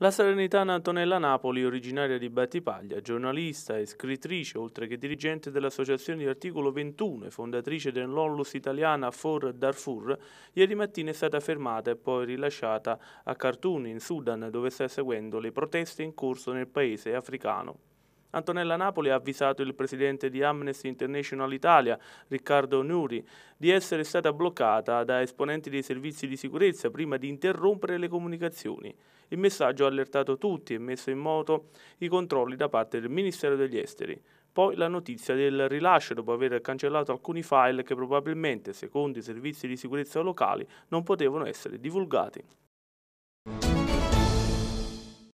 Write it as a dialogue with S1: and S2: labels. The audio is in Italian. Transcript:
S1: La serenitana Antonella Napoli, originaria di Battipaglia, giornalista e scrittrice, oltre che dirigente dell'associazione di Articolo 21 e fondatrice dell'Ollus italiana For Darfur, ieri mattina è stata fermata e poi rilasciata a Khartoum, in Sudan, dove sta seguendo le proteste in corso nel paese africano. Antonella Napoli ha avvisato il presidente di Amnesty International Italia, Riccardo Nuri, di essere stata bloccata da esponenti dei servizi di sicurezza prima di interrompere le comunicazioni. Il messaggio ha allertato tutti e messo in moto i controlli da parte del Ministero degli Esteri. Poi la notizia del rilascio dopo aver cancellato alcuni file che probabilmente, secondo i servizi di sicurezza locali, non potevano essere divulgati.